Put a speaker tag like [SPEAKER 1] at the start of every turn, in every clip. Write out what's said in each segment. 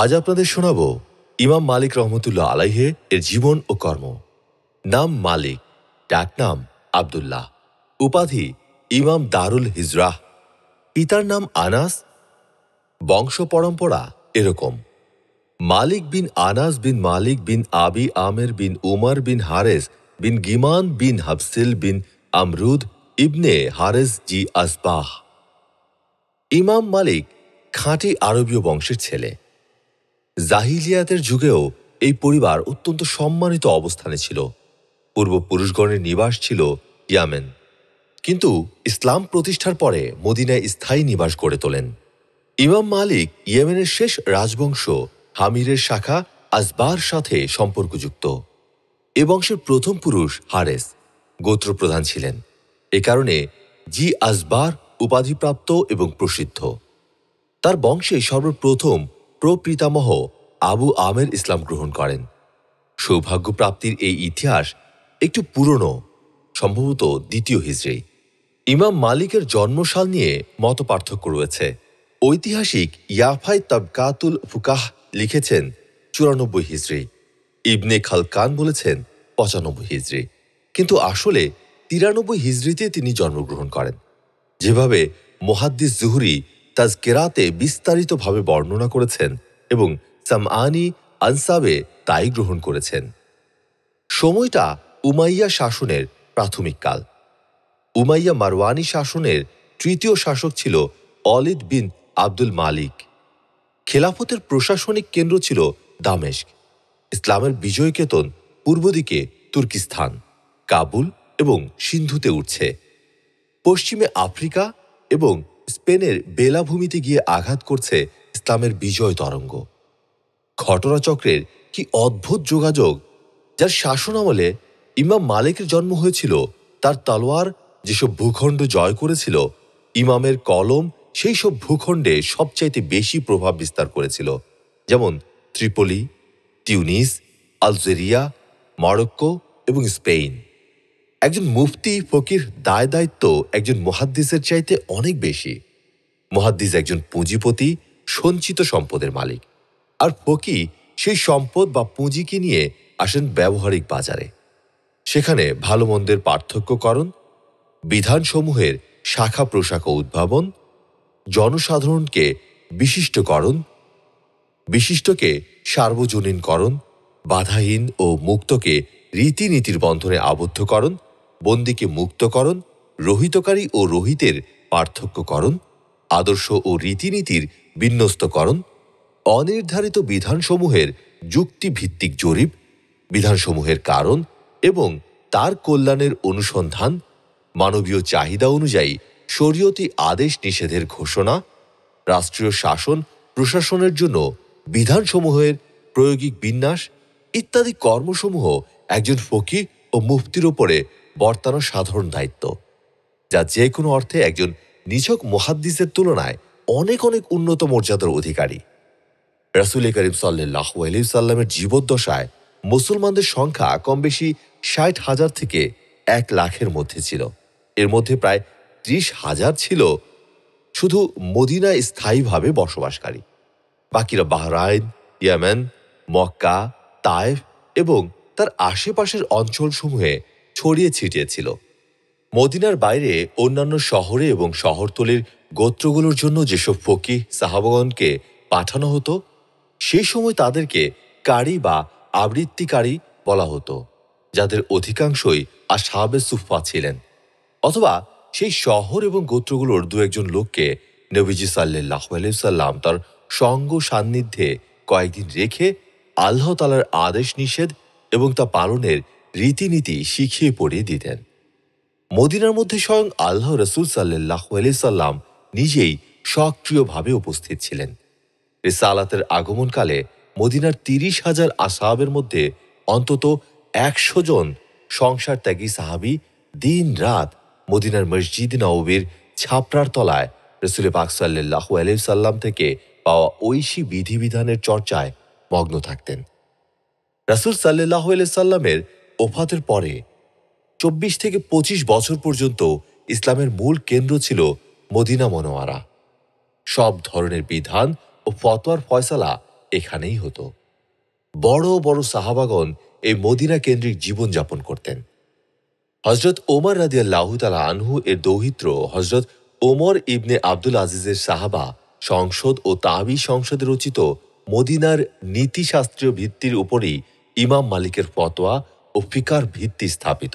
[SPEAKER 1] আজ আপনাদের শোনাব ইমাম মালিক রহমতুল্লাহ আলাইহে এর জীবন ও কর্ম নাম মালিক ডাকনাম আবদুল্লাহ উপাধি ইমাম দারুল হিজরাহ পিতার নাম আনাস বংশ পরম্পরা এরকম মালিক বিন আনাস বিন মালিক বিন আবি আমের বিন উমার বিন হারেস বিন গিমান বিন হাবসিল বিন আমরুদ ইবনে হারেস জি আসবাহ ইমাম মালিক খাঁটি আরবীয় বংশের ছেলে জাহিলিয়াতের যুগেও এই পরিবার অত্যন্ত সম্মানিত অবস্থানে ছিল পূর্বপুরুষগণের নিবাস ছিল ইয়ামেন কিন্তু ইসলাম প্রতিষ্ঠার পরে মদিনায় স্থায়ী নিবাস গড়ে তোলেন ইমাম মালিক ইয়েমেনের শেষ রাজবংশ হামিরের শাখা আসবার সাথে সম্পর্কযুক্ত এ বংশের প্রথম পুরুষ হারেস গোত্রপ্রধান ছিলেন এ কারণে জি আসবার উপাধিপ্রাপ্ত এবং প্রসিদ্ধ তার বংশে সর্বপ্রথম প্রপিতামহ আবু আমের ইসলাম গ্রহণ করেন সৌভাগ্যপ্রাপ্তির এই ইতিহাস একটু পুরনো সম্ভবত দ্বিতীয় হিজড়ে ইমাম মালিকের জন্মশাল নিয়ে মত পার্থক্য রয়েছে ঐতিহাসিক ইয়াফাই তাবকাতুল ফুকাহ লিখেছেন চুরানব্বই হিজড়ি ইবনে খালকান বলেছেন পঁচানব্বই হিজড়ি কিন্তু আসলে তিরানব্বই হিজড়িতে তিনি জন্মগ্রহণ করেন যেভাবে মোহাদ্দিস জুহরি কেরাতে বিস্তারিতভাবে বর্ণনা করেছেন এবং সাম আনি আনসাবে তাই গ্রহণ করেছেন সময়টা উমাইয়া শাসনের প্রাথমিক কাল উমাইয়া মারওয়ানি শাসনের তৃতীয় শাসক ছিল অলিদ বিন আব্দুল মালিক খেলাফতের প্রশাসনিক কেন্দ্র ছিল দামেস্ক ইসলামের বিজয়কেতন পূর্বদিকে তুর্কিস্তান কাবুল এবং সিন্ধুতে উঠছে পশ্চিমে আফ্রিকা এবং স্পেনের বেলাভূমিতে গিয়ে আঘাত করছে ইসলামের বিজয় তরঙ্গ ঘটনাচক্রের কি অদ্ভুত যোগাযোগ যার শাসন আমলে ইমাম মালিকের জন্ম হয়েছিল তার তালোয়ার যেসব ভূখণ্ড জয় করেছিল ইমামের কলম সেই সব ভূখণ্ডে সবচাইতে বেশি প্রভাব বিস্তার করেছিল যেমন ত্রিপলি টিউনিস আলজেরিয়া মরক্কো এবং স্পেন একজন মুফতি ফকির দায় দায়িত্ব একজন মহাদ্দিসের চাইতে অনেক বেশি মহাদ্দিস একজন পুঁজিপতি সঞ্চিত সম্পদের মালিক আর ফকি সেই সম্পদ বা পুঁজিকে নিয়ে আসেন ব্যবহারিক বাজারে সেখানে ভালো মন্দের পার্থক্যকরণ বিধানসমূহের শাখা প্রশাখা উদ্ভাবন জনসাধারণকে বিশিষ্টকরণ বিশিষ্টকে সার্বজনীনকরণ বাধাহীন ও মুক্তকে রীতিনীতির বন্ধনে আবদ্ধকরণ বন্দীকে মুক্তকরণ রহিতকারী ও রহিতের পার্থক্যকরণ আদর্শ ও রীতিনীতির বিন্যস্তকরণ অনির্ধারিত বিধানসমূহের যুক্তিভিত্তিক জরিপ বিধানসমূহের কারণ এবং তার কল্যাণের অনুসন্ধান মানবীয় চাহিদা অনুযায়ী শরীয়তি আদেশ নিষেধের ঘোষণা রাষ্ট্রীয় শাসন প্রশাসনের জন্য বিধানসমূহের প্রয়োগিক বিন্যাস ইত্যাদি কর্মসমূহ একজন ফকি ও মুফতির ওপরে বর্তানো সাধারণ দায়িত্ব যা যে কোনো অর্থে একজন নিছক মোহাদ্দিসের তুলনায় অনেক অনেক উন্নত মর্যাদার অধিকারী রাসুল করিম সাল্লাহ আলিউসাল্লামের জীবদ্দশায় মুসলমানদের সংখ্যা কম বেশি ষাট হাজার থেকে এক লাখের মধ্যে ছিল এর মধ্যে প্রায় ত্রিশ হাজার ছিল শুধু মদিনায় স্থায়ীভাবে বসবাসকারী বাকিরা বাহরাইন ইয়ামেন মক্কা তায়েফ এবং তার আশেপাশের অঞ্চলসমূহে ছড়িয়ে ছিটিয়েছিল মদিনার বাইরে অন্যান্য শহরে এবং শহরতলির গোত্রগুলোর জন্য যেসব ফকি সাহাবগণকে পাঠানো হতো সেই সময় তাদেরকে কারি বা আবৃত্তিকারী বলা হতো যাদের অধিকাংশই আসাবে সুফা ছিলেন অথবা সেই শহর এবং গোত্রগুলোর দু একজন লোককে নবীজি সাল্লাহ সাল্লাম তার সঙ্গ সান্নিধ্যে কয়েকদিন রেখে আল্লাহতালার আদেশ নিষেধ এবং তা পালনের রীতিনীতি শিখিয়ে পড়িয়ে দিতেন মদিনার মধ্যে স্বয়ং আল্লাহ রসুল সাল্লাহ সাল্লাম নিজেই সক্রিয়ভাবে উপস্থিত ছিলেন রেসালাতের আগমনকালে মদিনার তিরিশ হাজার আসাহাবের মধ্যে অন্তত একশো জন সংসার ত্যাগী সাহাবি দিন রাত মদিনার মসজিদ নববীর ছাপড়ার তলায় রসুল পাক সাল্লাহ সাল্লাম থেকে পাওয়া ঐশী বিধিবিধানের চর্চায় মগ্ন থাকতেন রাসুল সাল্লাহ সাল্লামের ওফাতের পরে চব্বিশ থেকে ২৫ বছর পর্যন্ত ইসলামের মূল কেন্দ্র ছিল মদিনা মনোয়ারা সব ধরনের বিধান ও ফতোয়ার ফয়সালা এখানেই হতো বড় বড় সাহাবাগন এই মদিনা কেন্দ্রিক জীবনযাপন করতেন হজরত ওমর রাজিয়াল্লাহতালা আনহু এর দৌহিত্র হজরত ওমর ইবনে আব্দুল আজিজের সাহাবা সংসদ ও তাবি সংসদে রচিত মদিনার নীতিশাস্ত্রীয় ভিত্তির উপরই ইমাম মালিকের ফতোয়া ও ফিকার ভিত্তি স্থাপিত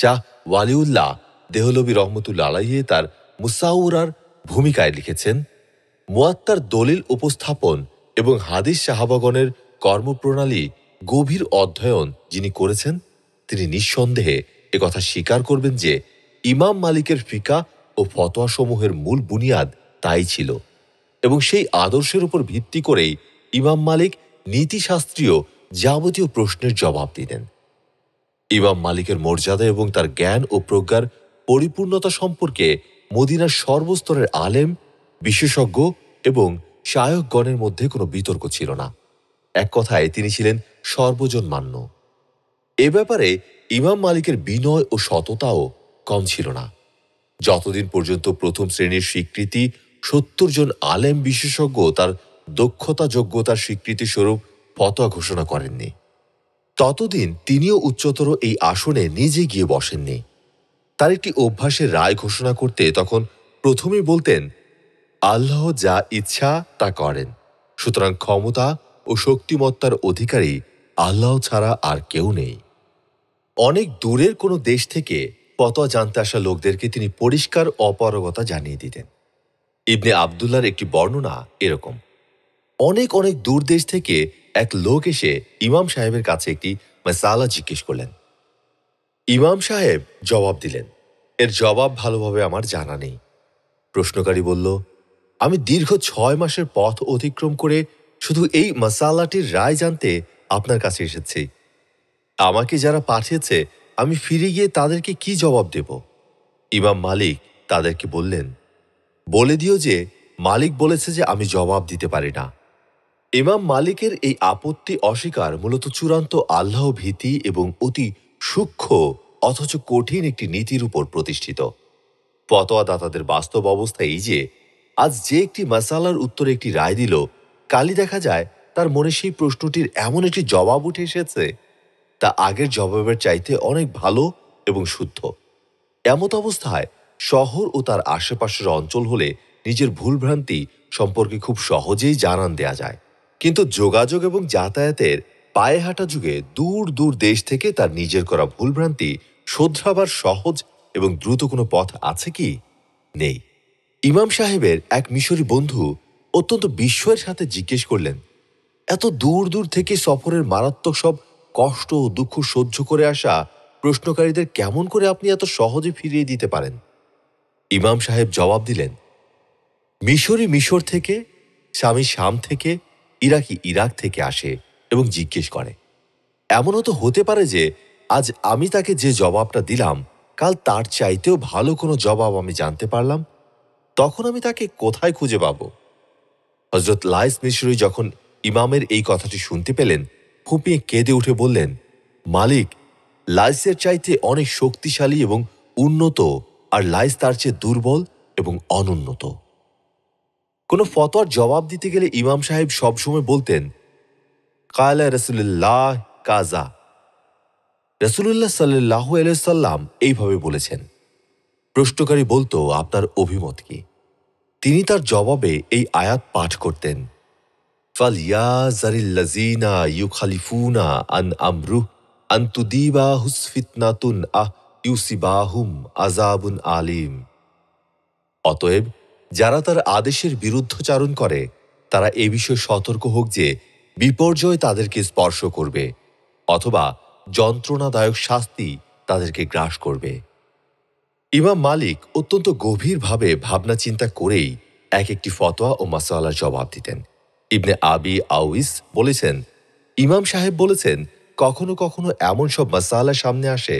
[SPEAKER 1] শাহ ওয়ালিউল্লাহ দেহলবী রহমতুল্লা আলাইয়ে তার মুসাউরার ভূমিকায় লিখেছেন মুয়াত্তার দলিল উপস্থাপন এবং হাদিস শাহাবাগণের কর্মপ্রণালী গভীর অধ্যয়ন যিনি করেছেন তিনি নিঃসন্দেহে একথা স্বীকার করবেন যে ইমাম মালিকের ফিকা ও ফতোয়াসমূহের মূল বুনিয়াদ তাই ছিল এবং সেই আদর্শের উপর ভিত্তি করেই ইমাম মালিক নীতিশাস্ত্রীয় যাবতীয় প্রশ্নের জবাব দিলেন ইমাম মালিকের মর্যাদা এবং তার জ্ঞান ও প্রজ্ঞার পরিপূর্ণতা সম্পর্কে মদিনার সর্বস্তরের আলেম বিশেষজ্ঞ এবং সায়কগণের মধ্যে কোনো বিতর্ক ছিল না এক কথায় তিনি ছিলেন সর্বজন মান্য এ ব্যাপারে ইমাম মালিকের বিনয় ও সততাও কম ছিল না যতদিন পর্যন্ত প্রথম শ্রেণীর স্বীকৃতি সত্তর জন আলেম বিশেষজ্ঞ তার দক্ষতা যোগ্যতার স্বীকৃতিস্বরূপ ফতোয়া ঘোষণা করেননি ততদিন তিনিও উচ্চতর এই আসনে নিজে গিয়ে বসেননি তার একটি অভ্যাসের রায় ঘোষণা করতে তখন প্রথমেই বলতেন আল্লাহ যা ইচ্ছা তা করেন সুতরাং ক্ষমতা ও শক্তিমত্তার অধিকারী আল্লাহ ছাড়া আর কেউ নেই অনেক দূরের কোনো দেশ থেকে ফতোয়া জানতে আসা লোকদেরকে তিনি পরিষ্কার অপারগতা জানিয়ে দিতেন ইবনে আবদুল্লার একটি বর্ণনা এরকম অনেক অনেক দূর দেশ থেকে এক লোক এসে ইমাম সাহেবের কাছে একটি মেসালা জিজ্ঞেস করলেন ইমাম সাহেব জবাব দিলেন এর জবাব ভালোভাবে আমার জানা নেই প্রশ্নকারী বলল আমি দীর্ঘ ছয় মাসের পথ অতিক্রম করে শুধু এই মশালাটির রায় জানতে আপনার কাছে এসেছি আমাকে যারা পাঠিয়েছে আমি ফিরে গিয়ে তাদেরকে কি জবাব দেব ইমাম মালিক তাদেরকে বললেন বলে দিও যে মালিক বলেছে যে আমি জবাব দিতে পারি না ইমাম মালিকের এই আপত্তি অস্বীকার মূলত চূড়ান্ত আল্লাহ ভীতি এবং অতি সূক্ষ্ম অথচ কঠিন একটি নীতির উপর প্রতিষ্ঠিত পতোয়াদাতাদের বাস্তব অবস্থা এই যে আজ যে একটি মাসালার উত্তরে একটি রায় দিল কালই দেখা যায় তার মনে সেই প্রশ্নটির এমন একটি জবাব উঠে এসেছে তা আগের জবাবের চাইতে অনেক ভালো এবং শুদ্ধ এমত অবস্থায় শহর ও তার আশেপাশের অঞ্চল হলে নিজের ভুলভ্রান্তি সম্পর্কে খুব সহজেই জানান দেয়া যায় কিন্তু যোগাযোগ এবং যাতায়াতের পায়ে হাঁটা যুগে দূর দূর দেশ থেকে তার নিজের করা ভুলভ্রান্তি শোধরাবার সহজ এবং দ্রুত কোনো পথ আছে কি নেই ইমাম সাহেবের এক মিশরী বন্ধু অত্যন্ত বিস্ময়ের সাথে জিজ্ঞেস করলেন এত দূর দূর থেকে সফরের মারাত্মক সব কষ্ট ও দুঃখ সহ্য করে আসা প্রশ্নকারীদের কেমন করে আপনি এত সহজে ফিরিয়ে দিতে পারেন ইমাম সাহেব জবাব দিলেন মিশরই মিশর থেকে স্বামী শাম থেকে ইরাকি ইরাক থেকে আসে এবং জিজ্ঞেস করে এমনও তো হতে পারে যে আজ আমি তাকে যে জবাবটা দিলাম কাল তার চাইতেও ভালো কোনো জবাব আমি জানতে পারলাম তখন আমি তাকে কোথায় খুঁজে পাব হজরত লাইস মিশরি যখন ইমামের এই কথাটি শুনতে পেলেন ফুঁপিয়ে কেঁদে উঠে বললেন মালিক লাইসের চাইতে অনেক শক্তিশালী এবং উন্নত আর লাইস তার চেয়ে দুর্বল এবং অনুন্নত কোনো ফতোয়ার জবাব দিতে গেলে ইমাম সাহেব সবসময় বলতেন কায়লা রসুল্লাহ কাজা রসুল্লাহ সাল্লাহ সাল্লাম এইভাবে বলেছেন প্রশ্নকারী বলতো আপনার অভিমত কি তিনি তার জবাবে এই আয়াত পাঠ করতেন আন ইউসিবাহুম আজাবুন আলিম অতএব যারা তার আদেশের বিরুদ্ধচারণ করে তারা এ বিষয়ে সতর্ক হোক যে বিপর্যয় তাদেরকে স্পর্শ করবে অথবা যন্ত্রণাদায়ক শাস্তি তাদেরকে গ্রাস করবে ইমাম মালিক অত্যন্ত গভীরভাবে ভাবনা চিন্তা করেই এক একটি ফতোয়া ও মাসওয়ালার জবাব দিতেন ইবনে আবি আউইস বলেছেন ইমাম সাহেব বলেছেন কখনো কখনো এমন সব মাসালা সামনে আসে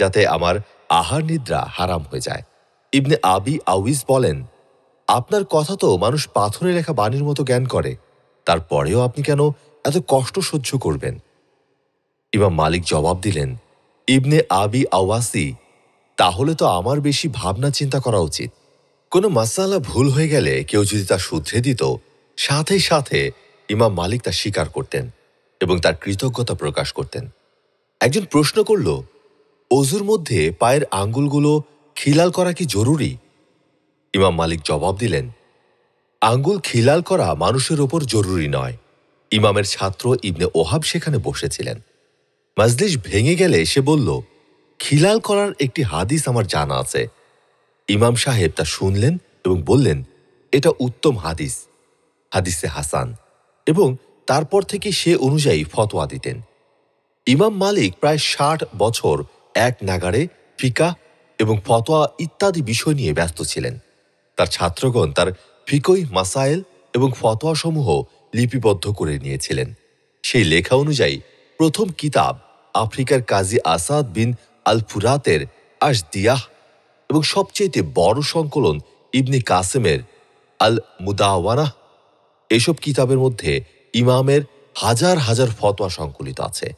[SPEAKER 1] যাতে আমার আহার নিদ্রা হারাম হয়ে যায় ইবনে আবি আউইস বলেন আপনার কথা তো মানুষ পাথরে লেখা বাণীর মতো জ্ঞান করে তারপরেও আপনি কেন এত কষ্ট সহ্য করবেন ইমাম মালিক জবাব দিলেন ইবনে আবি আওয়াসি তাহলে তো আমার বেশি ভাবনা চিন্তা করা উচিত কোনো মাসালা ভুল হয়ে গেলে কেউ যদি তা শুধরে দিত সাথে সাথে ইমাম মালিক তা স্বীকার করতেন এবং তার কৃতজ্ঞতা প্রকাশ করতেন একজন প্রশ্ন করল অজুর মধ্যে পায়ের আঙ্গুলগুলো খিলাল করা কি জরুরি ইমাম মালিক জবাব দিলেন আঙ্গুল খিলাল করা মানুষের ওপর জরুরি নয় ইমামের ছাত্র ইবনে ওহাব সেখানে বসেছিলেন মাজলিস ভেঙে গেলে সে বলল খিলাল করার একটি হাদিস আমার জানা আছে ইমাম সাহেব তা শুনলেন এবং বললেন এটা উত্তম হাদিস হাদিসে হাসান এবং তারপর থেকে সে অনুযায়ী ফতোয়া দিতেন ইমাম মালিক প্রায় ষাট বছর এক নাগারে ফিকা এবং ফতোয়া ইত্যাদি বিষয় নিয়ে ব্যস্ত ছিলেন তার ছাত্রগণ তার ফিকই মাসাইল এবং ফতোয়াসমূহ লিপিবদ্ধ করে নিয়েছিলেন সেই লেখা অনুযায়ী প্রথম কিতাব আফ্রিকার কাজী আসাদ বিন আল ফুরাতের আস দিয়াহ এবং সবচেয়েতে বড় সংকলন ইবনি কাসেমের আল মুদাওয়ারাহ এসব কিতাবের মধ্যে ইমামের হাজার হাজার ফতোয়া সংকলিত আছে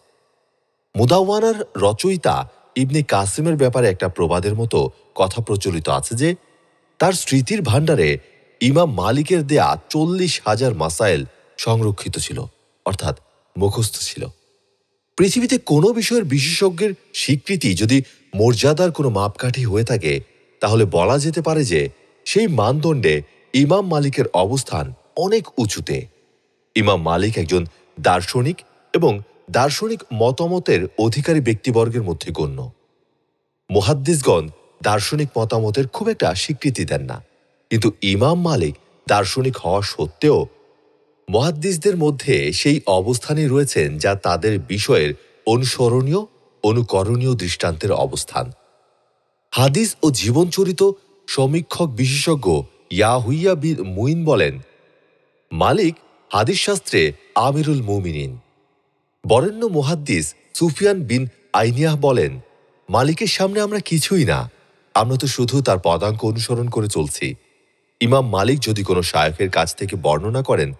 [SPEAKER 1] মুদাওয়ানার রচয়িতা ইবনে কাসেমের ব্যাপারে একটা প্রবাদের মতো কথা প্রচলিত আছে যে তার স্মৃতির ভাণ্ডারে ইমাম মালিকের দেয়া চল্লিশ হাজার মাসাইল সংরক্ষিত ছিল অর্থাৎ মুখস্থ ছিল পৃথিবীতে কোনো বিষয়ের বিশেষজ্ঞের স্বীকৃতি যদি মর্যাদার কোনো মাপকাঠি হয়ে থাকে তাহলে বলা যেতে পারে যে সেই মানদণ্ডে ইমাম মালিকের অবস্থান অনেক উঁচুতে ইমাম মালিক একজন দার্শনিক এবং দার্শনিক মতামতের অধিকারী ব্যক্তিবর্গের মধ্যে গণ্য মহাদ্দিসগণ দার্শনিক মতামতের খুব একটা স্বীকৃতি দেন না কিন্তু ইমাম মালিক দার্শনিক হওয়া সত্ত্বেও মহাদ্দিসদের মধ্যে সেই অবস্থানে রয়েছেন যা তাদের বিষয়ের অনুসরণীয় অনুকরণীয় দৃষ্টান্তের অবস্থান হাদিস ও জীবনচরিত সমীক্ষক বিশেষজ্ঞ ইয়াহুইয়া বিন মুইন বলেন মালিক হাদিস শাস্ত্রে আমিরুল মুমিনিন বরেণ্য মহাদ্দিস সুফিয়ান বিন আইনিয়াহ বলেন মালিকের সামনে আমরা কিছুই না আমরা তো শুধু তার পদাঙ্ক অনুসরণ করে চলছি ইমাম মালিক যদি কোনো শায়েফের কাছ থেকে বর্ণনা করেন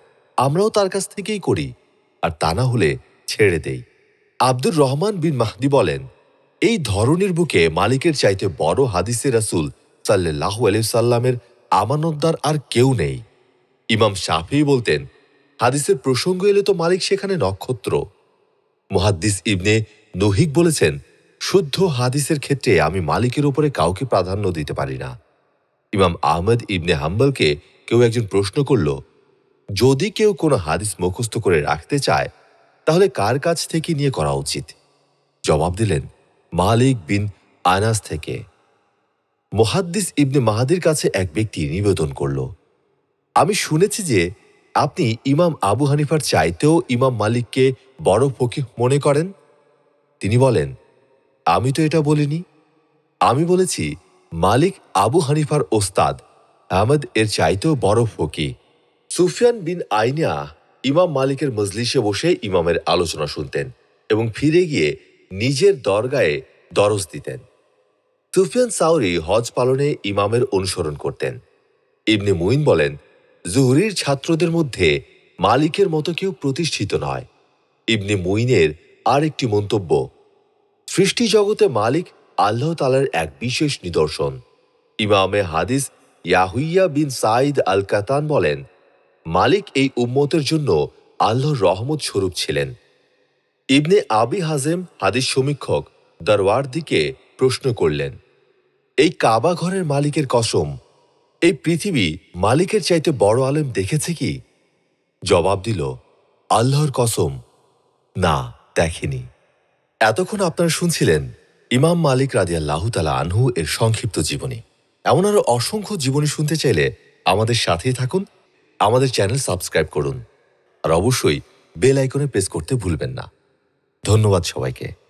[SPEAKER 1] আমরাও তার কাছ থেকেই করি আর তা না হলে ছেড়ে দেই আব্দুর রহমান বিন মাহদি বলেন এই ধরনের বুকে মালিকের চাইতে বড় হাদিসে রাসুল সাল্লাহ আলিয়াল্লামের আমানতদার আর কেউ নেই ইমাম শাফি বলতেন হাদিসের প্রসঙ্গ এলে তো মালিক সেখানে নক্ষত্র মহাদ্দিস ইবনে নহিক বলেছেন শুদ্ধ হাদিসের ক্ষেত্রে আমি মালিকের উপরে কাউকে প্রাধান্য দিতে পারি না ইমাম আহমদ ইবনে হাম্বলকে কেউ একজন প্রশ্ন করল যদি কেউ কোনো হাদিস মুখস্থ করে রাখতে চায় তাহলে কার কাছ থেকে নিয়ে করা উচিত জবাব দিলেন মালিক বিন আনাস থেকে মোহাদ্দিস ইবনে মাহাদির কাছে এক ব্যক্তি নিবেদন করল আমি শুনেছি যে আপনি ইমাম আবু হানিফার চাইতেও ইমাম মালিককে বড় ফকির মনে করেন তিনি বলেন আমি তো এটা বলিনি আমি বলেছি মালিক আবু হানিফার ওস্তাদ আহমদ এর চাইতেও বড় ফকি সুফিয়ান বিন আইনা ইমাম মালিকের মজলিসে বসে ইমামের আলোচনা শুনতেন এবং ফিরে গিয়ে নিজের দরগায়ে দরজ দিতেন সুফিয়ান সাউরি হজ পালনে ইমামের অনুসরণ করতেন ইবনে মুইন বলেন জুহরির ছাত্রদের মধ্যে মালিকের মতো কেউ প্রতিষ্ঠিত নয় ইবনে মুইনের আর একটি মন্তব্য সৃষ্টি জগতে মালিক আল্লাহ তালার এক বিশেষ নিদর্শন ইমামে হাদিস ইয়াহুইয়া বিন সাঈদ আল কাতান বলেন মালিক এই উম্মতের জন্য আল্লাহর রহমত স্বরূপ ছিলেন ইবনে আবি হাজেম হাদিস সমীক্ষক দরওয়ার দিকে প্রশ্ন করলেন এই কাবা ঘরের মালিকের কসম এই পৃথিবী মালিকের চাইতে বড় আলেম দেখেছে কি জবাব দিল আল্লাহর কসম না দেখেনি এতক্ষণ আপনারা শুনছিলেন ইমাম মালিক রাজিয়াল্লাহু লাহুতালা আনহু এর সংক্ষিপ্ত জীবনী এমন আরও অসংখ্য জীবনী শুনতে চাইলে আমাদের সাথেই থাকুন আমাদের চ্যানেল সাবস্ক্রাইব করুন আর অবশ্যই বেল আইকনে প্রেস করতে ভুলবেন না ধন্যবাদ সবাইকে